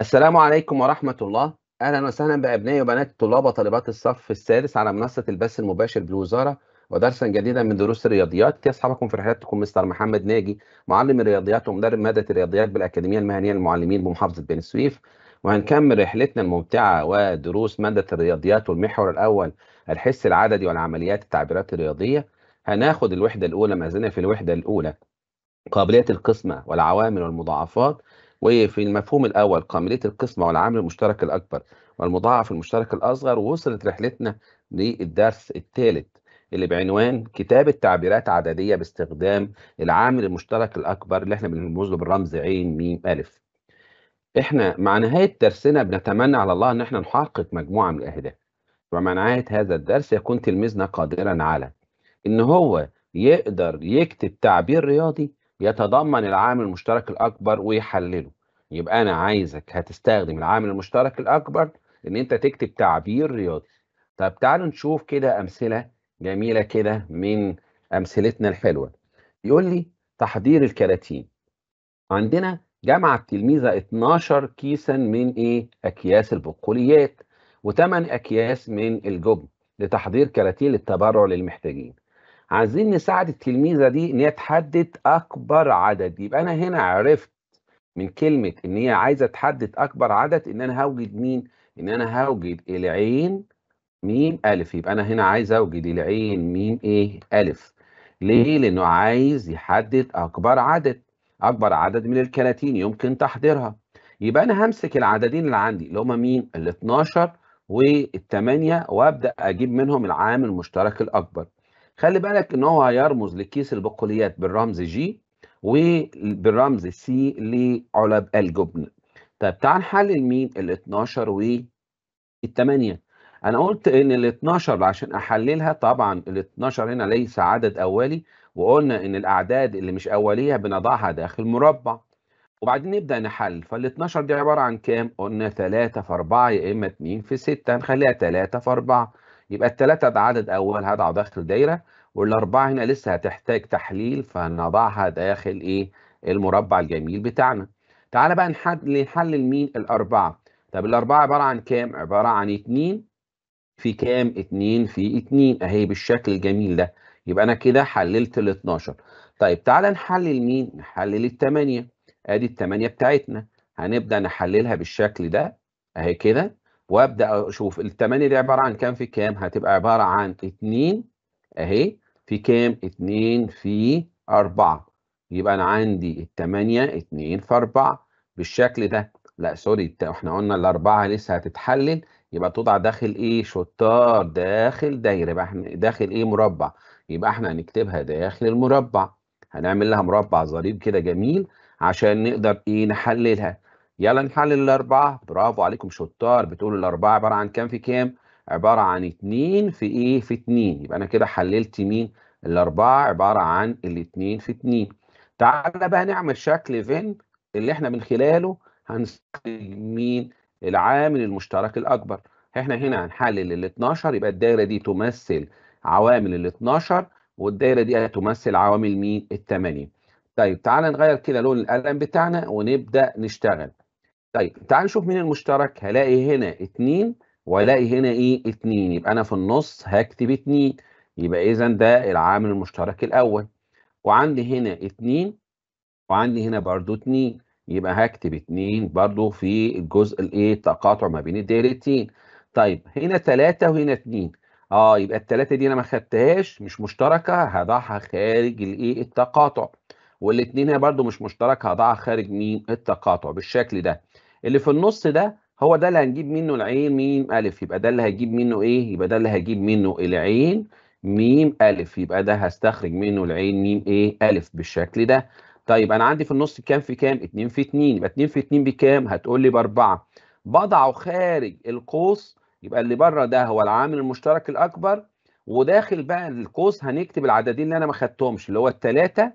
السلام عليكم ورحمة الله أهلا وسهلا بأبنائي وبنات طلاب وطالبات الصف السادس على منصة البث المباشر بالوزارة ودرسا جديدا من دروس الرياضيات يصحبكم في رحلتكم مستر محمد ناجي معلم الرياضيات ومدرب مادة الرياضيات بالأكاديمية المهنية للمعلمين بمحافظة بني سويف وهنكمل رحلتنا الممتعة ودروس مادة الرياضيات والمحور الأول الحس العددي والعمليات التعبيرات الرياضية هناخد الوحدة الأولى ما زلنا في الوحدة الأولى قابلية القسمة والعوامل والمضاعفات وفي المفهوم الأول قابلية القسمة والعامل المشترك الأكبر والمضاعف المشترك الأصغر ووصلت رحلتنا للدرس الثالث اللي بعنوان كتابة تعبيرات عددية باستخدام العامل المشترك الأكبر اللي احنا بنرمز له بالرمز عين ميم ألف. احنا مع نهاية درسنا بنتمنى على الله إن احنا نحقق مجموعة من الأهداف. ومع نهاية هذا الدرس يكون تلميذنا قادرا على إن هو يقدر يكتب تعبير رياضي يتضمن العامل المشترك الأكبر ويحلله يبقى أنا عايزك هتستخدم العامل المشترك الأكبر إن أنت تكتب تعبير رياضي طب تعالوا نشوف كده أمثلة جميلة كده من أمثلتنا الحلوة يقول لي تحضير الكراتين عندنا جمع التلميذة 12 كيسا من إيه؟ أكياس البقوليات و8 أكياس من الجبن لتحضير كراتين للتبرع للمحتاجين عايزين نساعد التلميذه دي ان هي تحدد اكبر عدد يبقى انا هنا عرفت من كلمه ان هي عايزه تحدد اكبر عدد ان انا هوجد مين ان انا هوجد العين ميم الف يبقى انا هنا عايز اوجد العين ميم ايه الف ليه لانه عايز يحدد اكبر عدد اكبر عدد من الكراتين يمكن تحضيرها يبقى انا همسك العددين اللي عندي اللي هم مين ال 12 والثمانية وابدا اجيب منهم العام المشترك الاكبر خلي بالك ان هو هيرمز لكيس البقوليات بالرمز جي وبالرمز سي لعلب الجبن طيب تعال نحلل مين ال 12 وال 8 انا قلت ان ال 12 عشان احللها طبعا ال 12 هنا ليس عدد اولي وقلنا ان الاعداد اللي مش اوليه بنضعها داخل مربع وبعدين نبدا نحل فال 12 دي عباره عن كام؟ قلنا 3 في 4 يا اما 2 في 6 هنخليها 3 في 4 يبقى ده بعدد أول هضعه داخل دايرة والأربعة هنا لسه هتحتاج تحليل فهنضعها داخل إيه المربع الجميل بتاعنا تعالى بقى نحلل, نحلل مين الأربعة طب الأربعة عبارة عن كام؟ عبارة عن 2 في كام؟ 2 في 2 أهي بالشكل الجميل ده يبقى أنا كده حللت ال 12 طيب تعالى نحلل مين؟ نحلل التمانية ادي الثمانية بتاعتنا هنبدأ نحللها بالشكل ده اهي كده وابدا اشوف الثمانيه دي عباره عن كام في كام هتبقى عباره عن 2 اهي في كام 2 في 4 يبقى انا عندي الثمانيه 2 في 4 بالشكل ده لا سوري احنا قلنا الاربعه لسه هتتحلل يبقى تضع داخل ايه شطار داخل دايره يبقى احنا داخل ايه مربع يبقى احنا هنكتبها داخل المربع هنعمل لها مربع ظريف كده جميل عشان نقدر ايه نحللها يلا نحلل الأربعة برافو عليكم شطار بتقول الأربعة عبارة عن كام في كام؟ عبارة عن 2 في إيه؟ في 2 يبقى أنا كده حللت مين؟ الأربعة عبارة عن الاتنين في 2 تعالى بقى نعمل شكل فين اللي احنا من خلاله هنستخدم مين؟ العامل المشترك الأكبر احنا هنا هنحلل ال 12 يبقى الدايرة دي تمثل عوامل ال 12 والدايرة دي هتمثل عوامل مين؟ الثمانية. طيب تعالى نغير كده لون القلم بتاعنا ونبدأ نشتغل. طيب تعال نشوف مين المشترك هلاقي هنا اتنين والاقي هنا ايه اتنين يبقى انا في النص هكتب اتنين يبقى اذا ده العامل المشترك الاول وعندي هنا اتنين وعندي هنا برضو اتنين يبقى هكتب اتنين برضو في الجزء الايه التقاطع ما بين الدايرتين طيب هنا تلاتة وهنا اتنين اه يبقى الثلاثه دي انا ما خدتهاش مش مشتركه هضعها خارج الايه التقاطع والاثنين هي برضو مش مشتركة هضعها خارج مين التقاطع بالشكل ده اللي في النص ده هو ده اللي هنجيب منه العين ميم ألف يبقى ده اللي هجيب منه إيه يبقى ده اللي هجيب منه العين ميم ألف يبقى ده هستخرج منه العين ميم إيه ألف بالشكل ده طيب أنا عندي في النص كام في كام 2 في 2 يبقى 2 في 2 بكام هتقول لي بأربعة بضعه خارج القوس يبقى اللي بره ده هو العامل المشترك الأكبر وداخل بقى القوس هنكتب العددين اللي أنا ما خدتهمش اللي هو التلاتة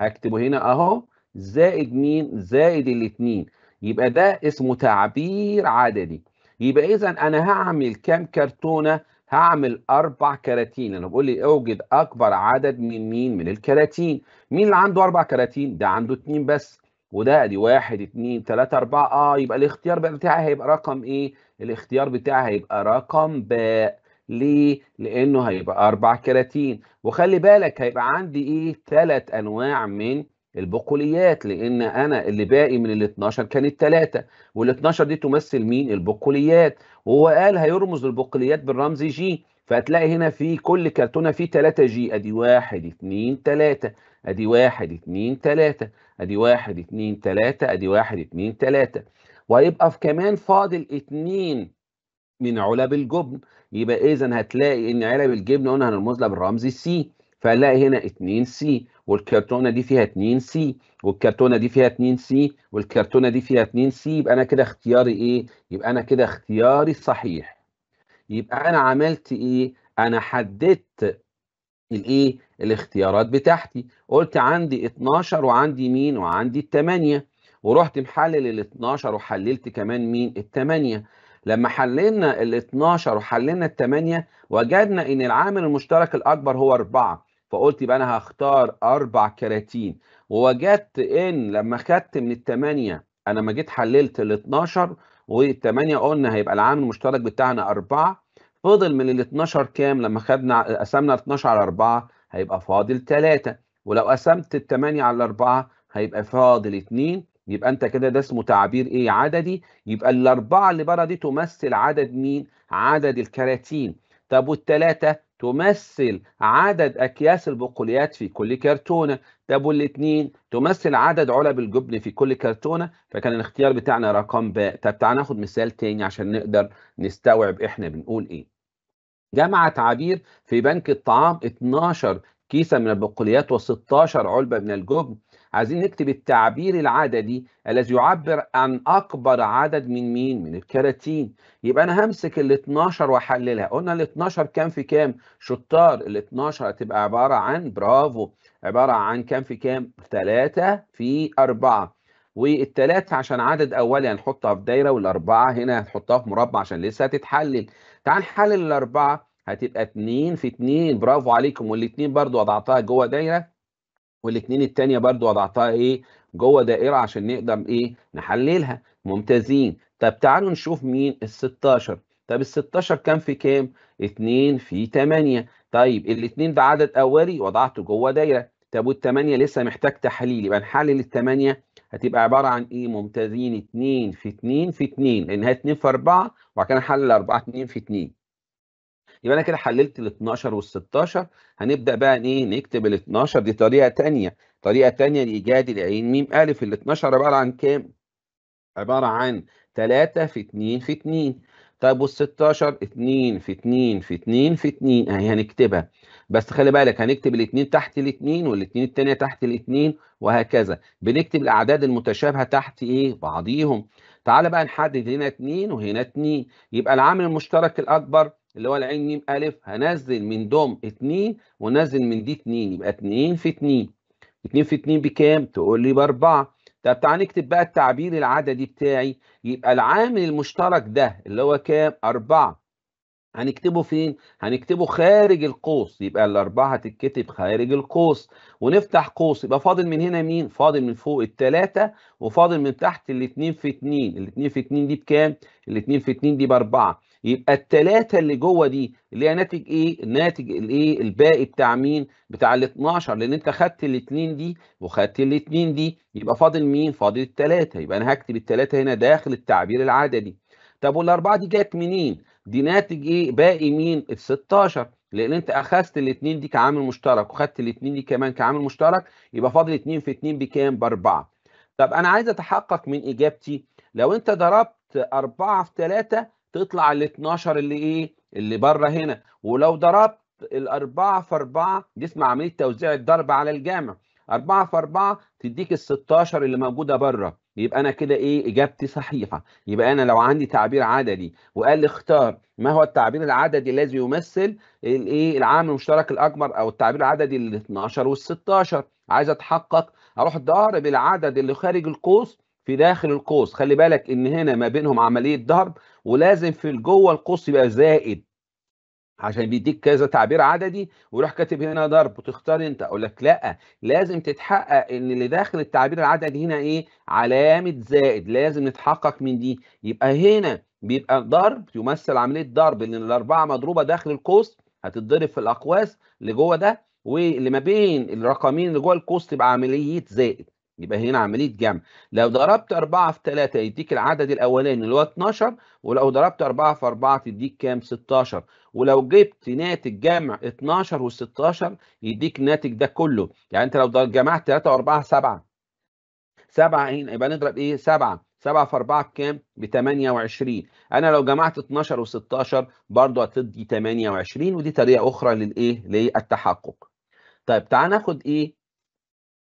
هكتبه هنا أهو زائد مين زائد الاتنين يبقى ده اسمه تعبير عددي يبقى اذا انا هعمل كام كرتونه هعمل اربع كراتين انا بقول لي اوجد اكبر عدد من مين من الكراتين مين اللي عنده اربع كراتين ده عنده اتنين بس وده ادي واحد اتنين تلاته اربعه اه يبقى الاختيار بتاعي هيبقى رقم ايه الاختيار بتاعي هيبقى رقم باء ليه؟ لأنه هيبقى أربع كراتين، وخلي بالك هيبقى عندي إيه؟ ثلاث أنواع من البقوليات لان انا اللي باقي من ال 12 كانت ثلاثه وال 12 دي تمثل مين البقوليات وهو قال هيرمز البقوليات بالرمز جي فهتلاقي هنا في كل كرتونه فيه 3 جي ادي 1 2 3 ادي 1 2 3 ادي 1 2 3 ادي 1 2 3 وهيبقى كمان فاضل 2 من علب الجبن يبقى اذا هتلاقي ان علب الجبن قلنا هنرمز لها بالرمز سي فهنلاقي هنا 2 سي والكرتونه دي فيها 2 سي والكرتونه دي فيها 2 سي والكرتونه دي فيها 2 سي يبقى انا كده اختياري ايه؟ يبقى انا كده اختياري صحيح. يبقى انا عملت ايه؟ انا حددت الايه؟ الاختيارات بتاعتي، قلت عندي 12 وعندي مين؟ وعندي الثمانيه ورحت محلل ال 12 وحللت كمان مين؟ الثمانيه. لما حللنا ال 12 وحللنا الثمانيه وجدنا ان العامل المشترك الاكبر هو 4 فقلت يبقى انا هختار اربع كراتين ووجدت ان لما خدت من الثمانيه انا ما جيت حللت ال 12 والثمانيه قلنا هيبقى العامل المشترك بتاعنا اربعه فضل من ال 12 كام لما خدنا قسمنا 12 على اربعه هيبقى فاضل ثلاثه ولو قسمت ال 8 على اربعه هيبقى فاضل اثنين يبقى انت كده ده اسمه تعبير ايه عددي يبقى الاربعه اللي بره دي تمثل عدد مين؟ عدد الكراتين طب والثلاثه تمثل عدد أكياس البقوليات في كل كرتونة طب الاثنين تمثل عدد علب الجبن في كل كرتونة فكان الاختيار بتاعنا رقم باء طب تعال ناخد مثال تاني عشان نقدر نستوعب احنا بنقول ايه جمعت عبير في بنك الطعام 12 كيسة من البقوليات و16 علبة من الجبن عايزين نكتب التعبير العددي الذي يعبر عن اكبر عدد من مين من الكراتين يبقى انا همسك ال 12 واحللها قلنا ال 12 كام في كام شطار ال 12 هتبقى عباره عن برافو عباره عن كام في كام 3 في 4 والثلاثة عشان عدد أولي هنحطها في دايرة والأربعة هنا هنحطها في مربع عشان لسه هتتحلل تعال نحلل الأربعة هتبقى 2 في 2 برافو عليكم والاتنين برضو وضعتها جوه دايرة والاثنين التانية برضو وضعتها ايه جوه دائرة عشان نقدر ايه نحللها ممتازين طب تعالوا نشوف مين ال 16 طب ال 16 كان في كام 2 في 8 طيب 2 ده عدد اولي وضعته جوه دايرة طب 8 لسه محتاج تحليل يبقى نحلل 8 هتبقى عبارة عن ايه ممتازين 2 في 2 في 2 لانها 2 في 4 وبعد كده نحلل 4 2 في 2 يبقى انا كده حللت ال 12 وال 16 هنبدا بقى ايه نكتب ال 12 دي طريقه ثانيه طريقه ثانيه لايجاد العين ميم الف ال 12 عباره عن كام؟ عباره عن 3 في 2 في 2 طيب وال 16 2 في 2 في 2 في 2 اهي هنكتبها بس خلي بالك هنكتب الاثنين تحت الاثنين والاثنين الثانيه تحت الاثنين وهكذا بنكتب الاعداد المتشابهه تحت ايه بعضيهم تعال بقى نحدد هنا 2 وهنا 2 يبقى العامل المشترك الاكبر اللي هو العين ميم الف هنزل من دوم اتنين ونزل من دي اتنين يبقى اتنين في اتنين. اتنين في اتنين بكام؟ تقول لي باربعه طب تعالى نكتب بقى التعبير العددي بتاعي يبقى العامل المشترك ده اللي هو كام؟ أربعة هنكتبه فين؟ هنكتبه خارج القوس يبقى الأربعة هتتكتب خارج القوس ونفتح قوس يبقى فاضل من هنا مين؟ فاضل من فوق التلاتة وفاضل من تحت الاتنين في اتنين الاتنين في اتنين دي بكام؟ الاتنين في اتنين دي بأربعة يبقى الثلاثه اللي جوه دي اللي هي ناتج ايه؟ ناتج الايه؟ الباقي بتاع مين؟ بتاع ال 12 لان انت خدت الاثنين دي وخدت الاثنين دي يبقى فاضل مين؟ فاضل الثلاثه يبقى انا هكتب الثلاثه هنا داخل التعبير العددي. طب والاربعه دي جت منين؟ دي ناتج ايه؟ باقي مين؟ ال 16 لان انت اخذت الاثنين دي كعامل مشترك وخدت الاثنين دي كمان كعامل مشترك يبقى فاضل 2 في 2 بكام؟ باربعه. طب انا عايز اتحقق من اجابتي لو انت ضربت 4 في 3 تطلع ال 12 اللي ايه اللي بره هنا ولو ضربت ال 4 في 4 دي اسمها عملية توزيع الضرب على الجامع 4 في 4 تديك ال 16 اللي موجودة بره يبقى أنا كده إيه إجابتي صحيحة يبقى أنا لو عندي تعبير عددي وقال لي اختار ما هو التعبير العددي الذي يمثل الإيه العامل المشترك الأكبر أو التعبير العددي ال 12 وال 16 عايز أتحقق أروح ضارب العدد اللي خارج القوس في داخل القوس خلي بالك ان هنا ما بينهم عمليه ضرب ولازم في جوه القوس يبقى زائد عشان بيديك كذا تعبير عددي ويروح كاتب هنا ضرب وتختار انت اقول لك لا لازم تتحقق ان اللي داخل التعبير العددي هنا ايه علامه زائد لازم نتحقق من دي يبقى هنا بيبقى ضرب يمثل عمليه ضرب لان الاربعه مضروبه داخل القوس هتتضرب في الاقواس اللي جوه ده واللي ما بين الرقمين اللي جوه القوس تبقى عمليه زائد يبقى هنا عمليه جمع لو ضربت 4 في 3 يديك العدد الاولاني اللي هو 12 ولو ضربت 4 في 4 تديك كام 16 ولو جبت ناتج جمع 12 و16 يديك الناتج ده كله يعني انت لو جمعت 3 و4 7 7 هنا يبقى نضرب ايه 7 7 في 4 بكام؟ ب 28 انا لو جمعت 12 و16 برضه هتدي 28 ودي طريقه اخرى للايه؟ للتحقق. طيب تعال ناخد ايه؟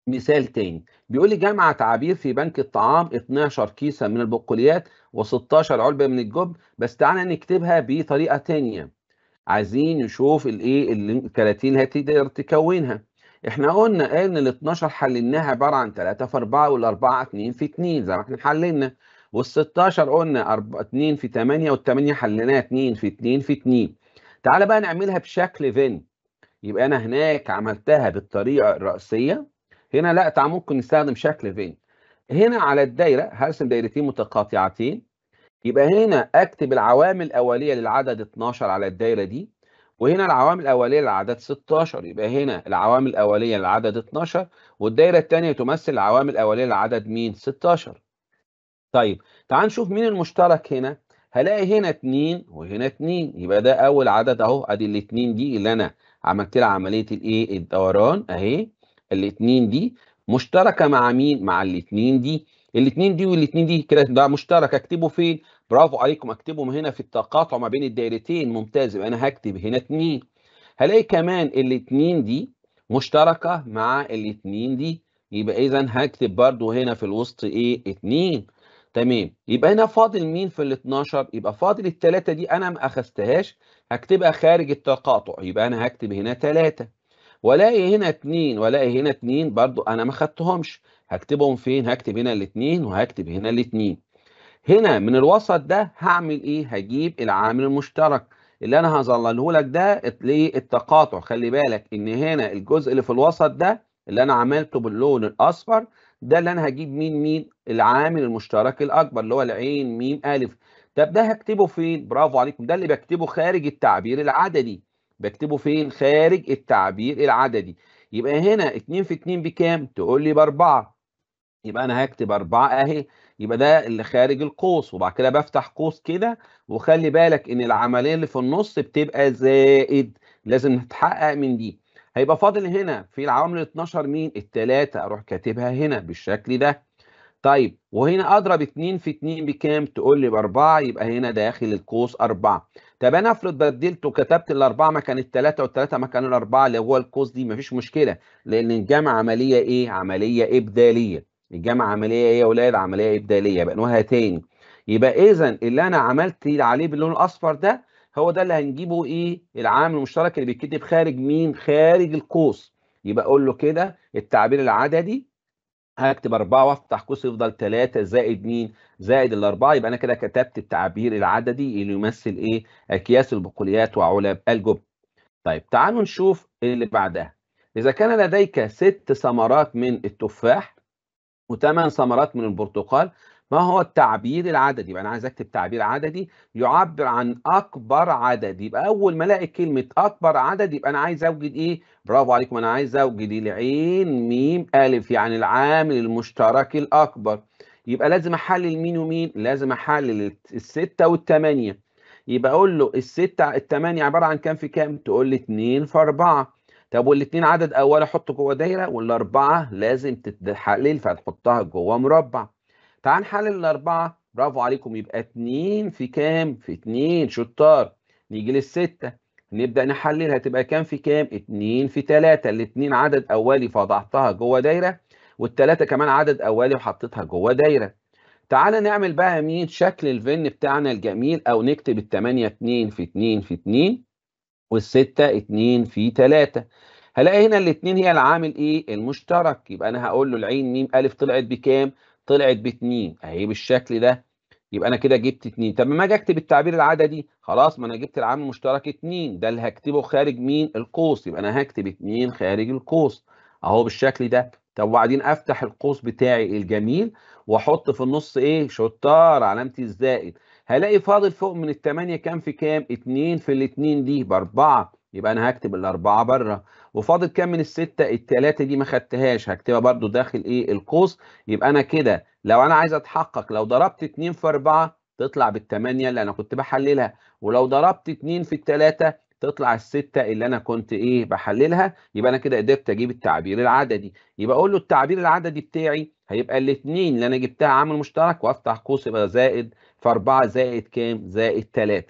مثال تاني بيقول لي جمع تعابير في بنك الطعام 12 كيسه من البقوليات و16 علبه من الجبن بس تعالى نكتبها بطريقه تانيه عايزين نشوف الايه الكراتين اللي هتقدر تكونها احنا قلنا ان ال 12 حللناها عباره عن 3 في 4 وال 4 2 في 2 زي ما احنا حللنا وال 16 قلنا 2 في 8 وال 8 حللناها 2 في 2 في 2 تعالى بقى نعملها بشكل فين يبقى انا هناك عملتها بالطريقه الرئيسيه هنا لا تعال ممكن نستخدم شكل فين هنا على الدايره هرسم دايرتين متقاطعتين يبقى هنا اكتب العوامل الاوليه للعدد 12 على الدايره دي وهنا العوامل الاوليه للعدد 16 يبقى هنا العوامل الاوليه للعدد 12 والدايره الثانيه تمثل العوامل الاوليه للعدد مين 16 طيب تعال نشوف مين المشترك هنا هلاقي هنا 2 وهنا 2 يبقى ده اول عدد اهو ادي الاثنين دي اللي انا عملت لها عمليه الايه الدوران اهي الاثنين دي مشتركه مع مين مع الاثنين دي الاثنين دي والاثنين دي كده ده مشترك اكتبه فين برافو عليكم اكتبهم هنا في التقاطع ما بين الدائرتين ممتاز يبقى انا هكتب هنا 2 هلاقي كمان الاثنين دي مشتركه مع الاثنين دي يبقى اذا هكتب برضو هنا في الوسط ايه 2 تمام يبقى هنا فاضل مين في ال 12 يبقى فاضل الثلاثه دي انا ما اخذتهاش هكتبها خارج التقاطع يبقى انا هكتب هنا 3 والاقي هنا اتنين والاقي هنا اتنين برضو انا ما خدتهمش هكتبهم فين هكتب هنا الاثنين وهكتب هنا الاثنين هنا من الوسط ده هعمل ايه هجيب العامل المشترك اللي انا هظلله لك ده للتقاطع خلي بالك ان هنا الجزء اللي في الوسط ده اللي انا عملته باللون الاصفر ده اللي انا هجيب مين مين العامل المشترك الاكبر اللي هو العين ميم الف طب ده هكتبه فين برافو عليكم ده اللي بكتبه خارج التعبير العددي بكتبه فين خارج التعبير العددي يبقى هنا 2 في 2 بكام تقول لي باربعة يبقى انا هكتب أربعة اهي يبقى ده اللي خارج القوس وبعد كده بفتح قوس كده وخلي بالك ان العمليه اللي في النص بتبقى زائد لازم نتحقق من دي هيبقى فاضل هنا في العوامل 12 مين الثلاثه اروح كاتبها هنا بالشكل ده طيب وهنا اضرب 2 في 2 بكام تقول لي ب 4 يبقى هنا داخل القوس 4. طب انا افرض بدلت وكتبت الاربعه مكان الثلاثه والثلاثه مكان الاربعه اللي هو القوس دي مفيش مشكله لان الجمع عمليه ايه عمليه ابداليه الجمع عمليه ايه يا اولاد عمليه ابداليه يبقى نوها تاني يبقى اذا اللي انا عملت عليه باللون الاصفر ده هو ده اللي هنجيبه ايه العامل المشترك اللي بيتكتب خارج مين خارج القوس يبقى اقول له كده التعبير العددي هكتب 4 وافتح قوس يفضل 3 زائد مين؟ زائد الاربعه يبقى انا كده كتبت التعبير العددي اللي يمثل ايه؟ اكياس البقوليات وعلب الجبن. طيب تعالوا نشوف اللي بعدها. اذا كان لديك ست ثمرات من التفاح وثمان ثمرات من البرتقال ما هو التعبير العددي يبقى انا عايز اكتب تعبير عددي يعبر عن اكبر عدد يبقى اول ما الاقي كلمه اكبر عدد يبقى انا عايز اوجد ايه برافو عليكم انا عايز اوجد العين ميم الف يعني العامل المشترك الاكبر يبقى لازم احلل مين ومين لازم احلل الستة والثمانية يبقى اقول له الستة الثمانية عبارة عن كام في كام تقول لي 2 في 4 طب والاثنين عدد اول احطه جوه دايره والاربعه لازم تتحلل فتحطها جوه مربع تعال نحلل الأربعة برافو عليكم يبقى 2 في كام؟ في 2 شطار نيجي للستة نبدأ نحللها تبقى كام في كام؟ 2 في 3 الاتنين عدد أولي فضعتها جوه دايرة والتلاتة كمان عدد أولي وحطيتها جوه دايرة تعالى نعمل بقى مين شكل الفن بتاعنا الجميل أو نكتب التمانية 2 في 2 في 2 والستة 2 في 3 هلاقي هنا الاتنين هي العامل ايه المشترك يبقى انا هقول له العين ميم الف طلعت بكام طلعت باتنين اهي بالشكل ده يبقى انا كده جبت اتنين طب ما اجي اكتب التعبير العددي خلاص ما انا جبت العامل المشترك اتنين ده اللي هكتبه خارج مين القوس يبقى انا هكتب اتنين خارج القوس اهو بالشكل ده طب وبعدين افتح القوس بتاعي الجميل واحط في النص ايه شطار علامه الزائد هلاقي فاضل فوق من الثمانية كام في كام؟ اتنين في الاتنين دي باربعة يبقى انا هكتب الاربعة بره وفاضل كام من الستة التلاتة دي ما خدتهاش هكتبها برضو داخل ايه القوس يبقى انا كده لو انا عايز اتحقق لو ضربت 2 في 4 تطلع بالثمانية اللي انا كنت بحللها ولو ضربت 2 في التلاتة تطلع الستة اللي انا كنت ايه بحللها يبقى انا كده قدرت اجيب التعبير العددي يبقى اقول له التعبير العددي بتاعي هيبقى الاثنين اللي انا جبتها عامل مشترك وافتح قوس يبقى زائد في 4 زائد كام زائد 3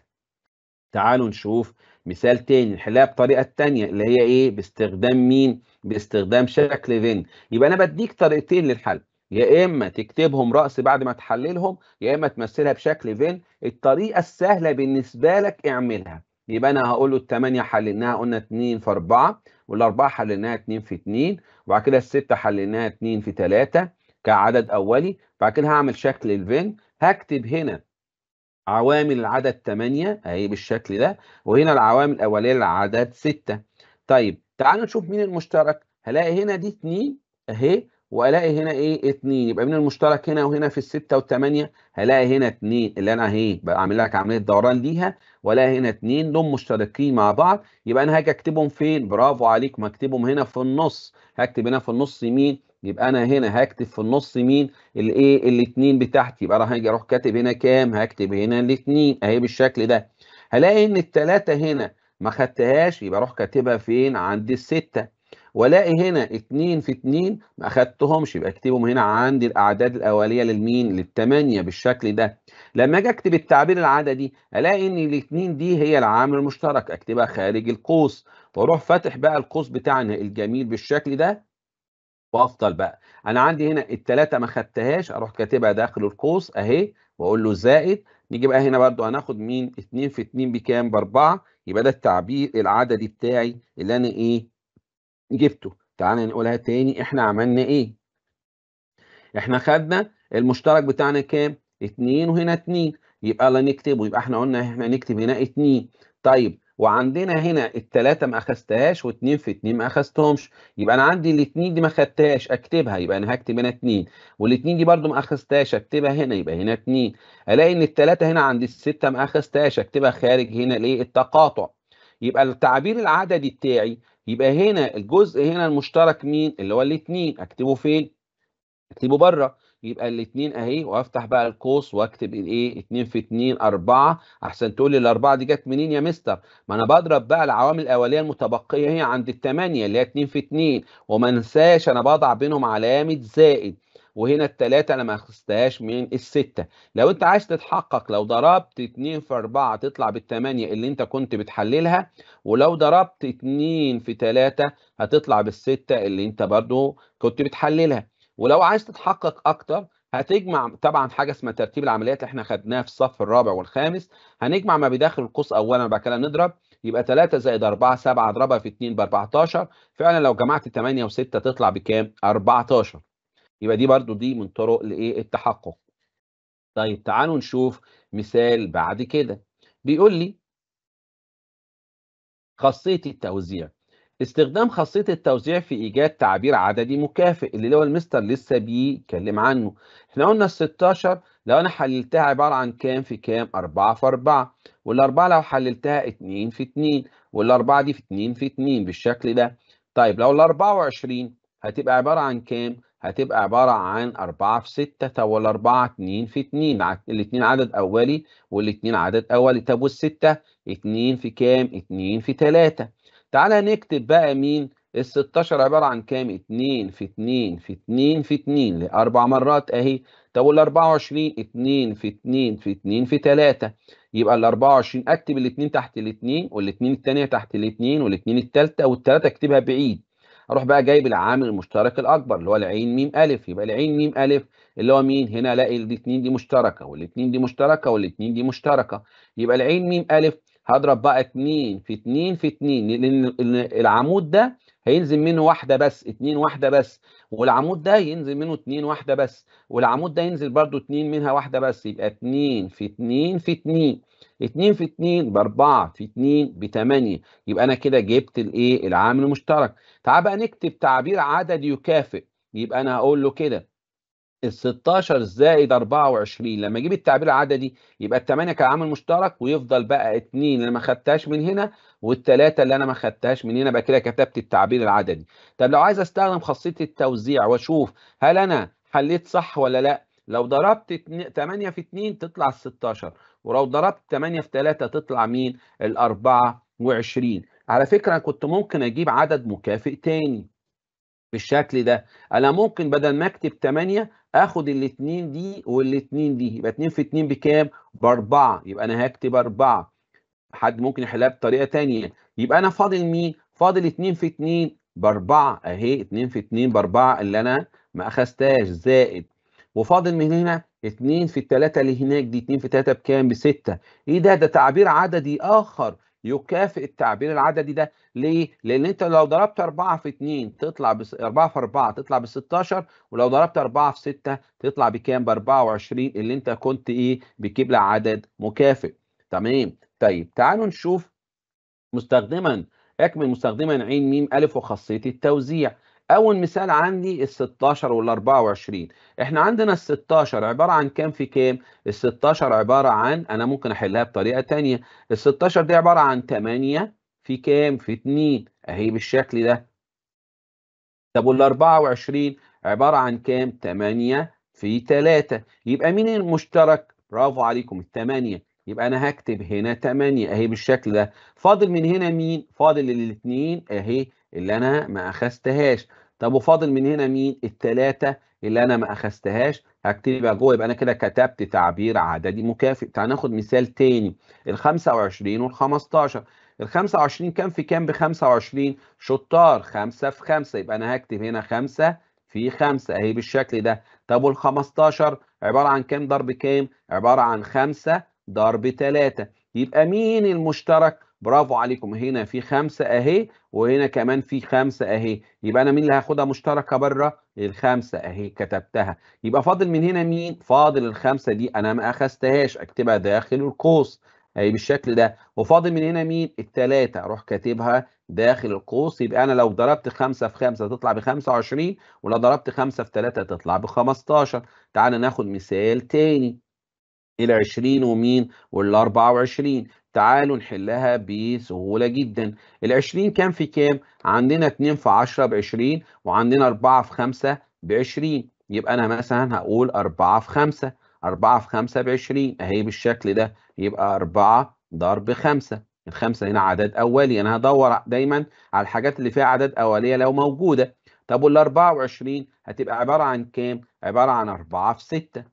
تعالوا نشوف مثال تاني نحلها بطريقه تانية اللي هي ايه باستخدام مين باستخدام شكل فين يبقى انا بديك طريقتين للحل يا اما تكتبهم راس بعد ما تحللهم يا اما تمثلها بشكل فين الطريقه السهله بالنسبه لك اعملها يبقى انا هقول له الثمانيه حللناها قلنا 2 في 4 والاربعه حللناها 2 في 2 وبعد كده السته حللناها 2 في 3 كعدد اولي بعد كده هعمل شكل الفين هكتب هنا عوامل العدد 8 اهي بالشكل ده وهنا العوامل الاوليه للعدد 6 طيب تعالوا نشوف مين المشترك هلاقي هنا دي 2 اهي والاقي هنا ايه 2 يبقى من المشترك هنا وهنا في الستة والثمانية هلاقي هنا 2 اللي انا اهي بعمل لك عمليه دوران ليها والاقي هنا 2 دول مشتركين مع بعض يبقى انا هاجي اكتبهم فين برافو عليك ما اكتبهم هنا في النص هكتب هنا في النص مين يبقى انا هنا هكتب في النص مين الايه الاثنين بتاعتي يبقى انا هاجي اروح كاتب هنا كام هكتب هنا الاثنين اهي بالشكل ده هلاقي ان الثلاثه هنا ما خدتهاش يبقى اروح كاتبها فين عند السته والاقي هنا 2 في 2 ما اخدتهمش يبقى اكتبهم هنا عندي الاعداد الاوليه للمين للثمانيه بالشكل ده لما اجي اكتب التعبير العددي الاقي ان الاثنين دي هي العامل المشترك اكتبها خارج القوس واروح فاتح بقى القوس بتاعنا الجميل بالشكل ده وافضل بقى انا عندي هنا الثلاثه ما خدتهاش اروح كاتبها داخل القوس اهي واقول له زائد نيجي بقى هنا برضو هناخد مين 2 في 2 بكام باربعه يبقى ده التعبير العددي بتاعي اللي انا ايه جبته تعالى نقولها تاني احنا عملنا ايه احنا خدنا المشترك بتاعنا كام اتنين وهنا اتنين يبقى لا نكتبه يبقى احنا قلنا احنا نكتب هنا اتنين طيب وعندنا هنا التلاتة ما اخذتهاش واتنين في اتنين ما اخذتهمش يبقى انا عندي الاتنين دي ما خدتهاش اكتبها يبقى انا هكتب هنا اتنين والاتنين دي برضو ما اخذتهاش اكتبها هنا يبقى هنا اتنين الاقي ان التلاتة هنا عند الستة ما اخذتهاش اكتبها خارج هنا ليه التقاطع يبقى التعبير العددي بتاعي يبقى هنا الجزء هنا المشترك مين اللي هو الاثنين اكتبه فين اكتبه بره يبقى الاثنين اهي وافتح بقى القوس واكتب الايه 2 في 2 4 احسن تقول لي الاربعه دي جت منين يا مستر ما انا بضرب بقى العوامل الاوليه المتبقيه هي عند الثمانيه اللي هي 2 في 2 وما انساش انا بضع بينهم علامه زائد وهنا الثلاثة أنا ما خدتهاش من الستة لو أنت عايز تتحقق لو ضربت 2 في 4 تطلع بالثمانية اللي أنت كنت بتحللها ولو ضربت 2 في 3 هتطلع بالستة اللي أنت برضو كنت بتحللها ولو عايز تتحقق أكتر هتجمع طبعا حاجه اسمها ترتيب العمليات اللي احنا خدناها في الصف الرابع والخامس هنجمع ما بداخل القوس اولا وبعد كده نضرب يبقى 3 زائد 4 7 اضربها في 2 ب 14 فعلا لو جمعت 8 و6 تطلع بكام 14 يبقى دي برضو دي من طرق لايه التحقق طيب تعالوا نشوف مثال بعد كده بيقول لي خاصيه التوزيع استخدام خاصية التوزيع في إيجاد تعبير عددي مكافئ اللي هو المستر لسه بيتكلم عنه احنا قلنا ال 16 لو أنا حللتها عبارة عن كام في كام 4 في 4 والأربعة لو حللتها 2 في 2 والأربعة دي في 2 في 2 بالشكل ده طيب لو ال 24 هتبقى عبارة عن كام هتبقى عبارة عن 4 في 6 ولا 4 2 في 2 الاثنين عدد أولي والاثنين عدد أولي طب والستة 2 في كام؟ 2 في 3 تعالى نكتب بقى مين؟ ال 16 عبارة عن كام؟ 2 في 2 في 2 في 2 لأربع مرات أهي طب وال 24 2 في 2 في 2 في 3 يبقى ال 24 أكتب الاثنين تحت الاثنين والاثنين الثانية تحت الاثنين والاثنين الثالثة والثلاثة أكتبها بعيد اروح بقى جايب العامل المشترك الاكبر اللي هو العين ميم الف يبقى العين ميم الف اللي هو مين هنا الاقي الاثنين دي مشتركه والاثنين دي مشتركه والاثنين دي مشتركه يبقى العين ميم الف هضرب بقى 2 في 2 في 2 لان العمود ده هينزل منه واحده بس 2 واحده بس والعمود ده ينزل منه 2 واحده بس والعمود ده ينزل برده 2 منها واحده بس يبقى 2 في 2 في 2 2 في 2 ب 4 في 2 ب 8 يبقى انا كده جبت الايه العامل المشترك تعال بقى نكتب تعبير عدد يكافئ يبقى انا هقول له كده ال 16 زائد 24 لما اجيب التعبير العددي يبقى ال 8 كعامل مشترك ويفضل بقى 2 اللي انا ما خدتهاش من هنا 3 اللي انا ما خدتهاش من هنا بقى كده كتبت التعبير العددي. طب لو عايز استخدم خاصيه التوزيع واشوف هل انا حليت صح ولا لا؟ لو ضربت 8 في 2 تطلع 16 ولو ضربت 8 في 3 تطلع مين ال 24 على فكرة كنت ممكن أجيب عدد مكافئ تاني بالشكل ده أنا ممكن بدل ما أكتب 8 آخد الاثنين دي والاثنين دي يبقى 2 في 2 بكام؟ بأربعة يبقى أنا هكتب 4 حد ممكن يحلها بطريقة ثانيه يبقى أنا فاضل مين؟ فاضل 2 في 2 بأربعة أهي 2 في 2 بأربعة اللي أنا ما أخذتهاش زائد وفاضل من هنا 2 في 3 اللي هناك دي 2 في 3 بكام؟ بستة ايه ده؟ ده تعبير عددي اخر يكافئ التعبير العددي ده ليه؟ لان انت لو ضربت 4 في 2 تطلع ب 4 في 4 تطلع ب 16 ولو ضربت 4 في 6 تطلع بكام؟ ب 24 اللي انت كنت ايه؟ بتجيب لي عدد مكافئ تمام طيب تعالوا نشوف مستخدما اكمل مستخدما عين ميم الف وخاصيه التوزيع اول مثال عندي ال 16 وال 24 احنا عندنا ال 16 عباره عن كام في كام ال 16 عباره عن انا ممكن احلها بطريقه ثانيه ال 16 دي عباره عن 8 في كام في 2 اهي بالشكل ده طب وال 24 عباره عن كام 8 في 3 يبقى مين المشترك برافو عليكم ال 8 يبقى انا هكتب هنا 8 اهي بالشكل ده فاضل من هنا مين فاضل الاثنين اهي اللي انا ما اخذتهاش طب وفاضل من هنا مين الثلاثه اللي انا ما اخذتهاش هكتبها جوه يبقى انا كده كتبت تعبير عددي مكافئ تعال ناخد مثال تاني ال 25 وال 15 ال 25 كام في كام ب 25 شطار 5 في 5 يبقى انا هكتب هنا 5 في 5 اهي بالشكل ده طب وال 15 عباره عن كام ضرب كام عباره عن 5 ضرب 3 يبقى مين المشترك برافو عليكم هنا في خمسة اهي وهنا كمان في خمسة اهي يبقى انا مين اللي هاخدها مشتركة بره الخمسة اهي كتبتها يبقى فاضل من هنا مين فاضل الخمسة دي انا ما اخذتهاش اكتبها داخل القوس اهي بالشكل ده وفاضل من هنا مين التلاتة اروح كاتبها داخل القوس يبقى انا لو ضربت خمسة في خمسة تطلع ب 25 ولو ضربت خمسة في تلاتة تطلع ب 15 تعالى ناخد مثال تاني ال 20 ومين وال 24 تعالوا نحلها بسهولة جدا العشرين كان في كام؟ عندنا 2 في 10 ب 20 وعندنا 4 في 5 ب 20 يبقى أنا مثلا هقول 4 في 5 4 في 5 ب 20 أهي بالشكل ده يبقى 4 ضرب 5 الخمسة هنا عدد أولي أنا هدور دايما على الحاجات اللي فيها عدد أولية لو موجودة طب وال 24 هتبقى عبارة عن كام؟ عبارة عن 4 في 6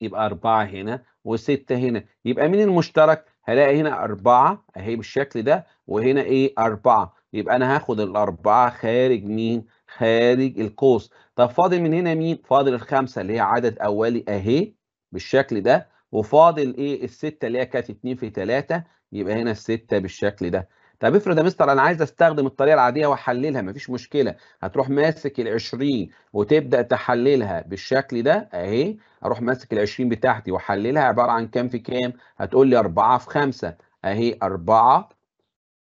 يبقى 4 هنا و6 هنا يبقى مين المشترك؟ هلاقي هنا أربعة أهي بالشكل ده وهنا إيه أربعة يبقى أنا هاخد الأربعة خارج مين؟ خارج القوس طب فاضل من هنا مين؟ فاضل الخمسة اللي هي عدد أولي أهي بالشكل ده وفاضل إيه الستة اللي هي كانت اتنين في تلاتة يبقى هنا الستة بالشكل ده طب افرض يا مستر انا عايز استخدم الطريقه العاديه واحللها مفيش مشكله هتروح ماسك ال 20 وتبدا تحللها بالشكل ده اهي اروح ماسك ال 20 بتاعتي واحللها عباره عن كام في كام هتقول لي 4 في 5 اهي 4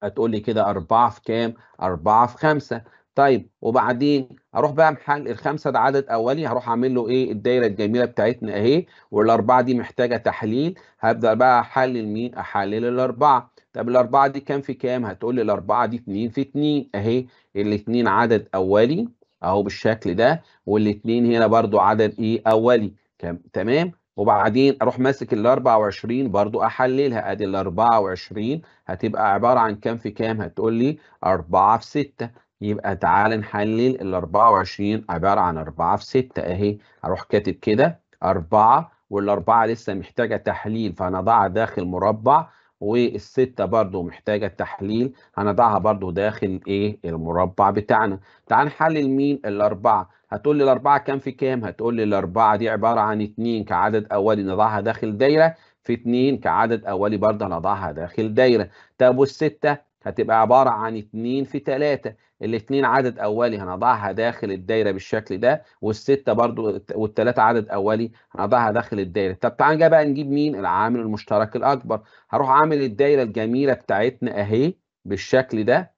هتقول لي كده 4 في كام 4 في 5 طيب وبعدين اروح بقى محل الخمسه ده عدد اولي هروح اعمل له ايه الدايره الجميله بتاعتنا اهي والاربعه دي محتاجه تحليل هبدا بقى احلل مين احلل الاربعه طب الاربعه دي كام في كام هتقول لي الاربعه دي 2 في 2 اهي الاثنين عدد اولي اهو بالشكل ده والاثنين هنا برضو عدد ايه اولي كام تمام وبعدين اروح ماسك ال 24 برضو احللها ادي ال 24 هتبقى عباره عن كام في كام هتقول لي 4 في 6 يبقى تعال نحلل ال 24 عبارة عن 4 في 6 أهي اروح كاتب كده 4 والأربعة لسه محتاجة تحليل فهنضعها داخل مربع والستة برضو محتاجة تحليل هنضعها برضو داخل ايه المربع بتاعنا تعال نحلل مين الأربعة هتقول لي الأربعة كام في كام هتقول لي الأربعة دي عبارة عن اتنين كعدد أولي نضعها داخل دايرة في اتنين كعدد أولي برضه هنضعها داخل دايرة طب والستة هتبقى عبارة عن 2 في 3 الاتنين عدد أولي هنضعها داخل الدايرة بالشكل ده والستة برضو والتلاتة عدد أولي هنضعها داخل الدايرة طب تعال نجي بقى نجيب مين العامل المشترك الأكبر هروح عامل الدايرة الجميلة بتاعتنا أهي بالشكل ده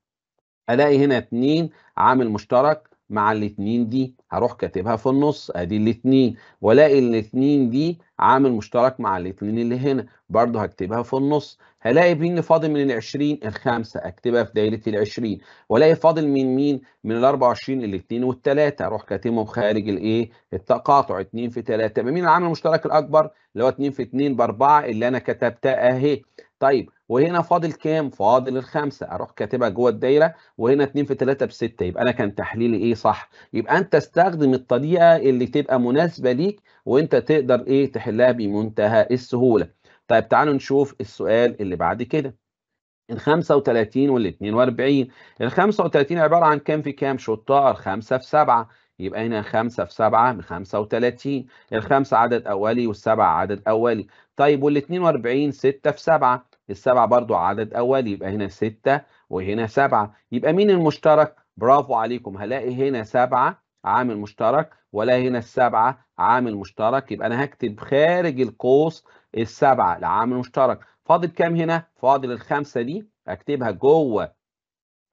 ألاقي هنا 2 عامل مشترك مع الاتنين دي هروح كاتبها في النص ادي الاتنين والاقي الاتنين دي عامل مشترك مع الاتنين اللي هنا برضو هكتبها في النص هلاقي مين فاضل من العشرين الخمسة اكتبها في دايرة العشرين والاقي فاضل من مين من الاربع وعشرين الاتنين والتلاتة اروح كاتبهم خارج الايه التقاطع اتنين في تلاتة يبقى مين العامل المشترك الاكبر اللي هو اتنين في اتنين باربعة اللي انا كتبتها اهي طيب وهنا فاضل كام؟ فاضل الخمسه اروح كاتبها جوه الدايره وهنا 2 في 3 ب 6، يبقى انا كان تحليلي ايه صح؟ يبقى انت استخدم الطريقه اللي تبقى مناسبه ليك وانت تقدر ايه تحلها بمنتهى السهوله. طيب تعالوا نشوف السؤال اللي بعد كده. ال 35 وال 42 ال 35 عباره عن كام في كام؟ شطار 5 في 7 يبقى هنا 5 في 7 ب 35 الخمسه عدد اولي وال 7 عدد اولي طيب وال 42 6 في 7 السبعة برضو عدد أول يبقى هنا ستة وهنا سبعة يبقى مين المشترك؟ برافو عليكم هلاقي هنا سبعة عامل مشترك ولا هنا السبعة عامل مشترك يبقى أنا هكتب خارج القوس السبعة لعامل مشترك فاضل كام هنا؟ فاضل الخمسة دي أكتبها جوه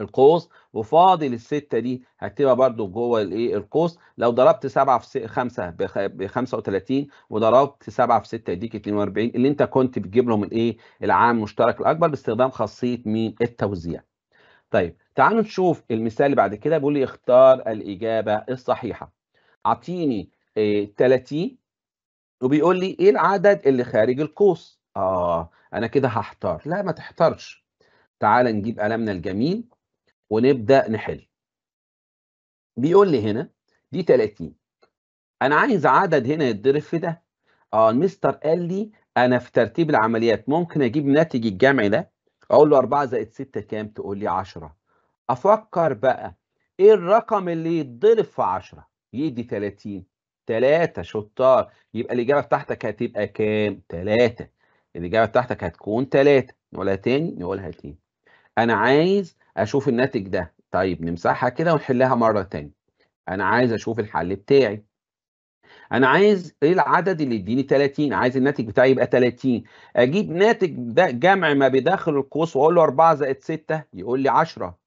القوس وفاضل الستة دي هكتبها برضو جوه الايه القوس لو ضربت 7 في 5 ب 35 وضربت 7 في 6 يديك 42 اللي انت كنت بتجيب لهم الايه العام المشترك الاكبر باستخدام خاصيه مين التوزيع طيب تعالوا نشوف المثال اللي بعد كده بيقول لي اختار الاجابه الصحيحه اعطيني إيه 30 وبيقول لي ايه العدد اللي خارج القوس اه انا كده هحتار لا ما تحتارش تعال نجيب قلمنا الجميل ونبدا نحل بيقول لي هنا دي 30 انا عايز عدد هنا يتضرب في ده اه المستر قال لي انا في ترتيب العمليات ممكن اجيب ناتج الجمع ده اقول له 4 زائد 6 كام تقول لي 10 افكر بقى ايه الرقم اللي يتضرب في 10 يدي 30 3 شطار يبقى الاجابه بتاعتك هتبقى كام 3 الاجابه بتاعتك هتكون 3 نقولها تاني نقولها تاني انا عايز اشوف الناتج ده طيب نمسحها كده ونحلها مره تاني انا عايز اشوف الحل بتاعي انا عايز ايه العدد اللي يديني 30 عايز الناتج بتاعي يبقى 30 اجيب ناتج ده جمع ما بداخل القوس واقول له 4 زائد 6 يقول لي 10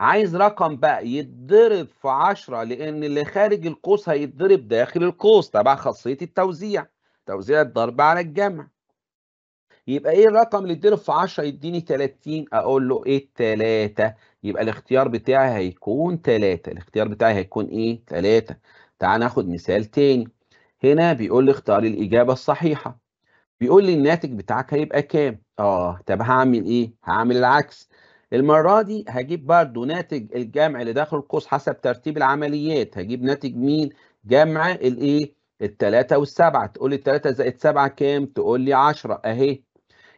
عايز رقم بقى يتضرب في 10 لان اللي خارج القوس هيتضرب داخل القوس تبع خاصيه التوزيع توزيع الضرب على الجمع يبقى ايه الرقم اللي اتضرب في 10 يديني 30 اقول له ايه التلاتة يبقى الاختيار بتاعي هيكون 3 الاختيار بتاعي هيكون ايه 3 تعال ناخد مثال تاني هنا بيقول لي اختار الاجابه الصحيحه بيقول لي الناتج بتاعك هيبقى كام اه طب هعمل ايه هعمل العكس المره دي هجيب برده ناتج الجمع اللي داخل القوس حسب ترتيب العمليات هجيب ناتج مين جمع الايه التلاتة والسبعة تقول لي التلاتة زائد سبعة كام تقول لي 10 اهي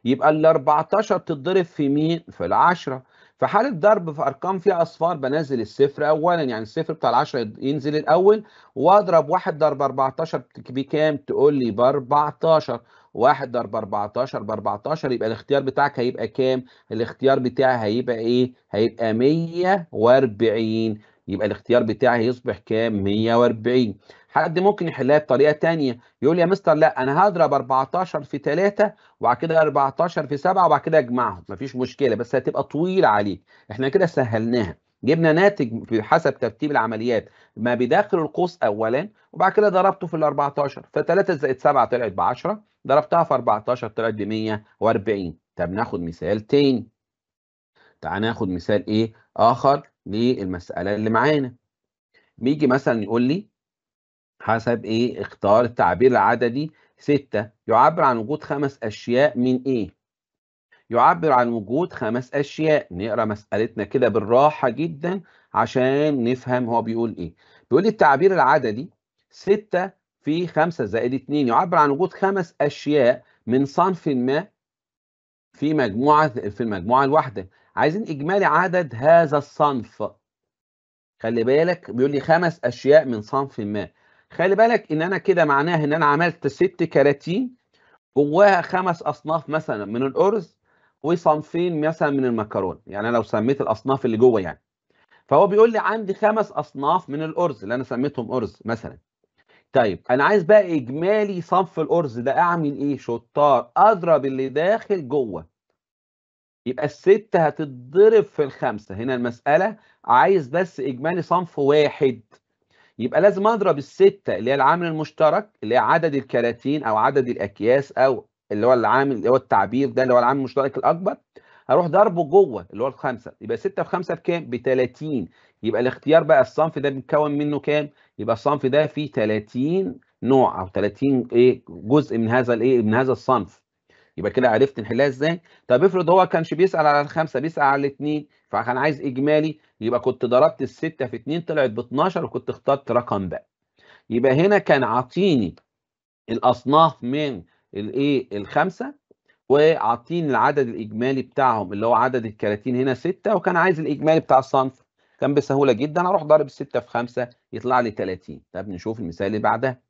يبقى ال 14 تتضرب في مين؟ في ال 10 في حالة ضرب في أرقام فيها أصفار بنزل الصفر أولا يعني الصفر بتاع العشرة ينزل الأول وأضرب واحد ضرب 14 بكام؟ تقول لي ب 14 واحد ضرب 14 ب 14 يبقى الاختيار بتاعك هيبقى كام؟ الاختيار بتاعي هيبقى إيه؟ هيبقى 140 يبقى الاختيار بتاعي هيصبح كام؟ 140 حد ممكن يحلها بطريقه ثانيه يقول يا مستر لا انا هضرب 14 في 3 وبعد كده 14 في 7 وبعد كده اجمعهم مفيش مشكله بس هتبقى طويله عليك احنا كده سهلناها جبنا ناتج حسب ترتيب العمليات ما بداخل القوس اولا وبعد كده ضربته في ال 14 ف 3 زائد 7 طلعت ب 10 ضربتها في 14 طلعت ب 140 طب ناخد مثال ثاني تعال ناخد مثال ايه اخر للمساله اللي معانا بيجي مثلا يقول لي حسب ايه اختار التعبير العددي ستة يعبر عن وجود خمس أشياء من ايه يعبر عن وجود خمس أشياء نقرأ مسألتنا كده بالراحة جدا عشان نفهم هو بيقول ايه بيقول التعبير العددي ستة في خمسة زائد اتنين يعبر عن وجود خمس أشياء من صنف ما في مجموعة في المجموعة الواحدة عايزين إجمالي عدد هذا الصنف خلي بالك بيقول لي خمس أشياء من صنف ما خلي بالك ان انا كده معناها ان انا عملت ست كراتين جواها خمس اصناف مثلا من الارز وصنفين مثلا من المكرونه يعني انا لو سميت الاصناف اللي جوه يعني فهو بيقول لي عندي خمس اصناف من الارز اللي انا سميتهم ارز مثلا طيب انا عايز بقى اجمالي صنف الارز ده اعمل ايه شطار اضرب اللي داخل جوه يبقى الستة هتتضرب في الخمسة هنا المسألة عايز بس إجمالي صنف واحد يبقى لازم اضرب الستة اللي هي العامل المشترك اللي هي عدد الكراتين او عدد الاكياس او اللي هو العامل اللي هو التعبير ده اللي هو العامل المشترك الاكبر هروح ضربه جوه اللي هو الخمسه يبقى 6 في 5 بكام؟ ب 30 يبقى الاختيار بقى الصنف ده بيتكون منه كام؟ يبقى الصنف ده فيه 30 نوع او 30 ايه جزء من هذا الايه من هذا الصنف يبقى كده عرفت نحلها ازاي طب افرض هو كانش بيسال على الخمسه بيسال على الاثنين فكان عايز اجمالي يبقى كنت ضربت السته في 2 طلعت ب 12 وكنت اخترت رقم ب يبقى هنا كان عاطيني الاصناف من الايه الخمسه وعاطيني العدد الاجمالي بتاعهم اللي هو عدد الكراتين هنا سته وكان عايز الاجمالي بتاع الصنف كان بسهوله جدا اروح ضارب السته في خمسه يطلع لي 30 طب نشوف المثال اللي بعدها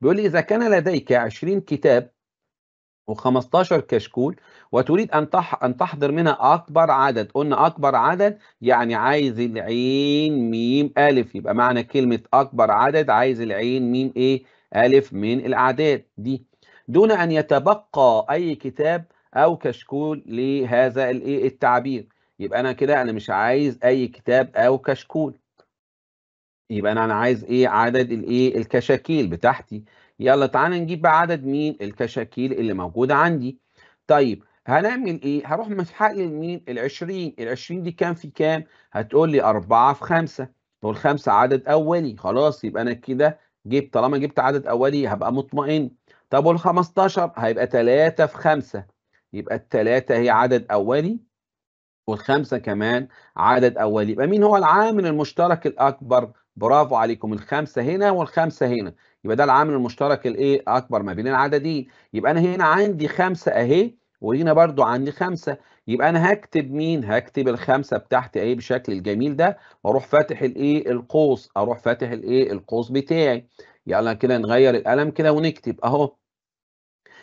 بيقول لي اذا كان لديك 20 كتاب و15 كشكول وتريد أن تح أن تحضر منها أكبر عدد قلنا أكبر عدد يعني عايز العين ميم ألف يبقى معنى كلمة أكبر عدد عايز العين ميم إيه ألف من الأعداد دي دون أن يتبقى أي كتاب أو كشكول لهذا الإيه التعبير يبقى أنا كده أنا مش عايز أي كتاب أو كشكول يبقى أنا عايز إيه عدد الإيه الكشاكيل بتاعتي يلا تعالى نجيب بقى عدد مين الكشاكيل اللي موجوده عندي طيب هنعمل ايه هروح محلل مين ال20 ال20 دي كام في كام هتقول لي 4 في 5 تقول 5 عدد اولي خلاص يبقى انا كده جبت طالما جبت عدد اولي هبقى مطمئن طب وال 15 هيبقى 3 في 5 يبقى الثلاثة هي عدد أولي والخمسة كمان عدد أولي يبقى مين هو العامل المشترك الأكبر برافو عليكم الخمسه هنا والخمسه هنا يبقى ده العامل المشترك الايه اكبر ما بين العددين يبقى انا هنا عندي خمسه اهي وهنا برضو عندي خمسة يبقى انا هكتب مين هكتب الخمسة بتاعتي اهي بالشكل الجميل ده واروح فاتح الايه القوس اروح فاتح الايه القوس بتاعي يلا كده نغير القلم كده ونكتب اهو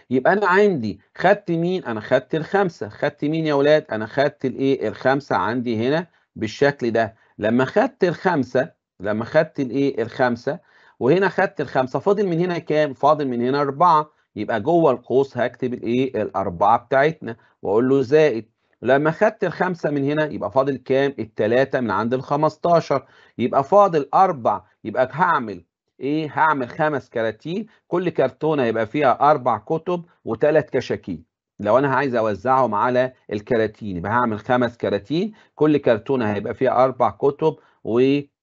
يبقى انا عندي خدت مين انا خدت الخمسة خدت مين يا ولاد انا خدت الايه الخمسة عندي هنا بالشكل ده لما خدت الخمسة لما خدت الايه الخمسه وهنا خدت الخمسه فاضل من هنا كام؟ فاضل من هنا اربعه يبقى جوه القوس هكتب الايه الاربعه بتاعتنا واقول له زائد لما خدت الخمسة من هنا يبقى فاضل كام؟ التلاتة من عند ال 15 يبقى فاضل أربع يبقى هعمل إيه؟ هعمل خمس كراتين كل كرتونة يبقى فيها أربع كتب وتلات كشاكيل لو أنا عايز أوزعهم على الكراتين يبقى هعمل خمس كراتين كل كرتونة هيبقى فيها أربع كتب و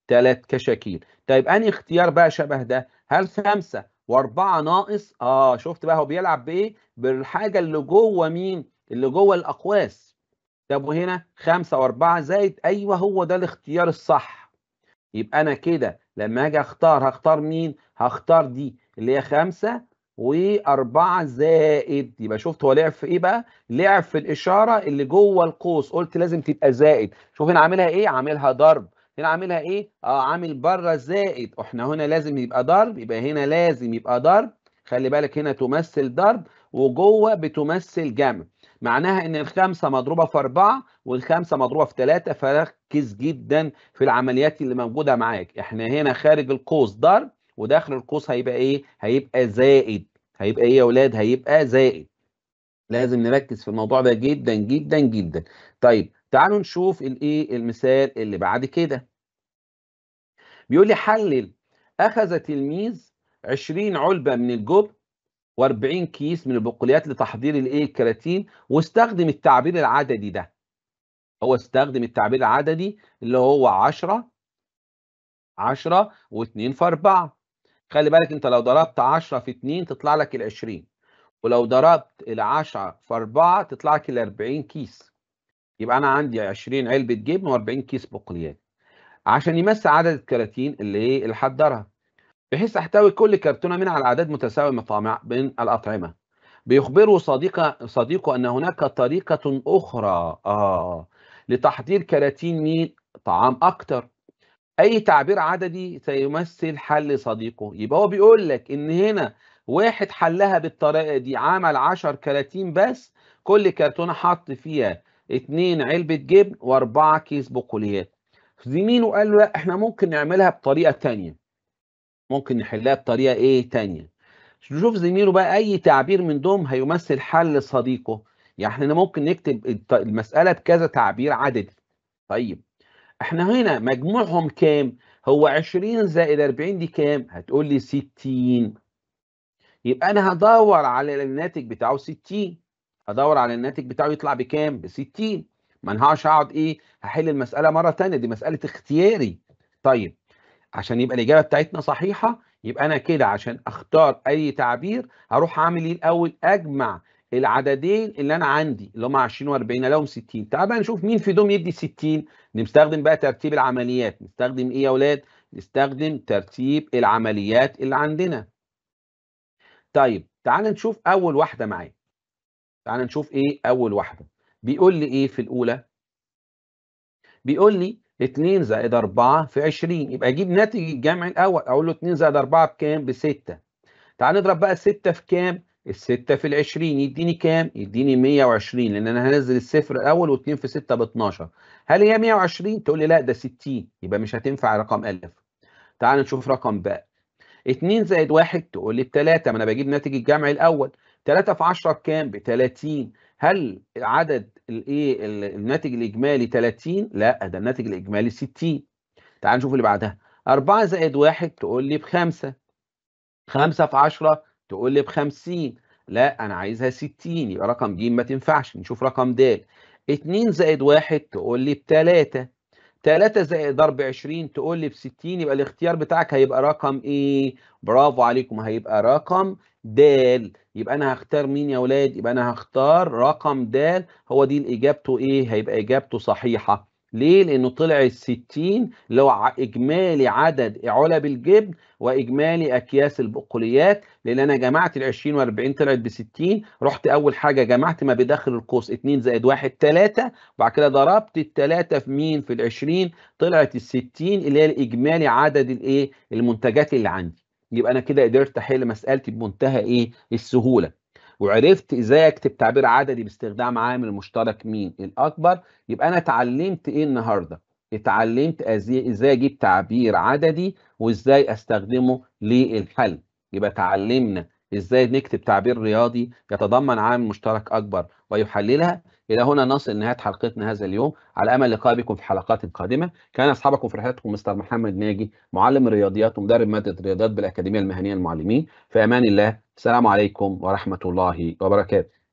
ثلاث كشاكيل طيب انهي اختيار بقى شبه ده هل خمسة واربعة ناقص اه شفت بقى هو بيلعب بايه بالحاجة اللي جوه مين اللي جوه الاقواس طب وهنا خمسة واربعة زائد ايوه هو ده الاختيار الصح يبقى انا كده لما اجي اختار هختار مين هختار دي اللي هي خمسه وأربعة زائد يبقى شفت هو لعب في ايه بقى؟ لعب في الاشاره اللي جوه القوس قلت لازم تبقى زائد، شوف هنا عاملها ايه؟ عاملها ضرب هنا عاملها ايه؟ اه عامل بره زائد احنا هنا لازم يبقى ضرب يبقى هنا لازم يبقى ضرب خلي بالك هنا تمثل ضرب وجوه بتمثل جمع معناها ان الخمسه مضروبه في اربعه والخمسه مضروبه في ثلاثه فركز جدا في العمليات اللي موجوده معاك احنا هنا خارج القوس ضرب وداخل القوس هيبقى ايه؟ هيبقى زائد هيبقى ايه يا اولاد؟ هيبقى زائد لازم نركز في الموضوع ده جدا جدا جدا طيب تعالوا نشوف الايه المثال اللي بعد كده بيقول لي حلل اخذ تلميذ 20 علبه من الجبن و40 كيس من البقوليات لتحضير الايه الكراتين واستخدم التعبير العددي ده هو استخدم التعبير العددي اللي هو 10 10 و2 في 4 خلي بالك انت لو ضربت 10 في 2 تطلع لك ال 20 ولو ضربت ال 10 في 4 تطلع لك ال 40 كيس يبقى انا عندي 20 علبه جبن و40 كيس بقوليات عشان يمثل عدد الكراتين اللي ايه اللي حضرها بحيث احتوي كل كرتونه منها على اعداد متساويه من الاطعمه بيخبره صديقه صديقه ان هناك طريقه اخرى اه لتحضير كراتين مين طعام اكتر اي تعبير عددي سيمثل حل صديقه يبقى هو بيقول لك ان هنا واحد حلها بالطريقه دي عمل 10 كراتين بس كل كرتونه حط فيها 2 علبه جبن واربعه كيس بقوليات زميله قال له لا احنا ممكن نعملها بطريقه ثانيه ممكن نحلها بطريقه ايه ثانيه نشوف زميله بقى اي تعبير من دوم هيمثل حل صديقه يعني احنا ممكن نكتب المساله بكذا تعبير عددي طيب احنا هنا مجموعهم كام هو 20 زائد 40 دي كام هتقول لي 60 يبقى انا هدور على الناتج بتاعه 60 ادور على الناتج بتاعه يطلع بكام؟ ب 60 ما انهاش هقعد ايه؟ هحل المساله مره ثانيه دي مساله اختياري. طيب عشان يبقى الاجابه بتاعتنا صحيحه يبقى انا كده عشان اختار اي تعبير هروح اعمل ايه الاول؟ اجمع العددين اللي انا عندي اللي هم 20 و40 لهم 60 تعال بقى نشوف مين في دوم يدي 60 نستخدم بقى ترتيب العمليات نستخدم ايه يا اولاد نستخدم ترتيب العمليات اللي عندنا طيب تعال نشوف اول واحده معايا تعال نشوف ايه اول واحده بيقول لي ايه في الاولى بيقول لي 2 زائد 4 في 20 يبقى اجيب ناتج الجمع الاول اقول له 2 زائد 4 بكام ب 6 تعال نضرب بقى 6 في كام 6 في 20 يديني كام؟ يديني 120 لأن أنا هنزل الصفر الأول و2 في 6 ب 12 هل هي 120؟ تقول لي لا ده 60 يبقى مش هتنفع رقم أ تعال نشوف رقم ب 2 زائد 1 تقول لي 3 ما أنا بجيب ناتج الجمع الأول 3 في 10 بكام؟ ب 30 هل عدد الايه الناتج الاجمالي 30 لا ده الناتج الاجمالي 60 تعال نشوف اللي بعدها 4 زائد 1 تقول لي بخمسة 5 في 10 تقول لي بخمسين لا انا عايزها 60 يبقى رقم ج ما تنفعش نشوف رقم د 2 زائد 1 تقول لي بتلاتة 3 زائد ضرب 20 تقول لي ب 60 يبقى الاختيار بتاعك هيبقى رقم ايه؟ برافو عليكم هيبقى رقم د يبقى انا هختار مين يا ولاد؟ يبقى انا هختار رقم د هو دي اجابته ايه؟ هيبقى اجابته صحيحه. ليه؟ لأنه طلع 60 اللي هو إجمالي عدد علب الجبن وإجمالي أكياس البقوليات لأن أنا جمعت ال 20 و 40 طلعت ب 60 رحت أول حاجة جمعت ما بداخل القوس 2 زائد 1 3 وبعد كده ضربت ال 3 في مين؟ في ال 20 طلعت ال 60 اللي هي الإجمالي عدد الإيه؟ المنتجات اللي عندي يبقى أنا كده قدرت أحل مسألتي بمنتهى إيه؟ السهولة وعرفت ازاي اكتب تعبير عددي باستخدام عامل مشترك مين الاكبر يبقى انا اتعلمت ايه النهارده اتعلمت ازاي اجيب تعبير عددي وازاي استخدمه للحل يبقى اتعلمنا ازاي نكتب تعبير رياضي يتضمن عامل مشترك اكبر ويحللها الى هنا نصل لنهايه حلقتنا هذا اليوم على امل لقاء بكم في حلقات قادمه كان اصحابكم في رحلتكم مستر محمد ناجي معلم الرياضيات ومدرب ماده الرياضيات بالاكاديميه المهنيه للمعلمين في امان الله السلام عليكم ورحمه الله وبركاته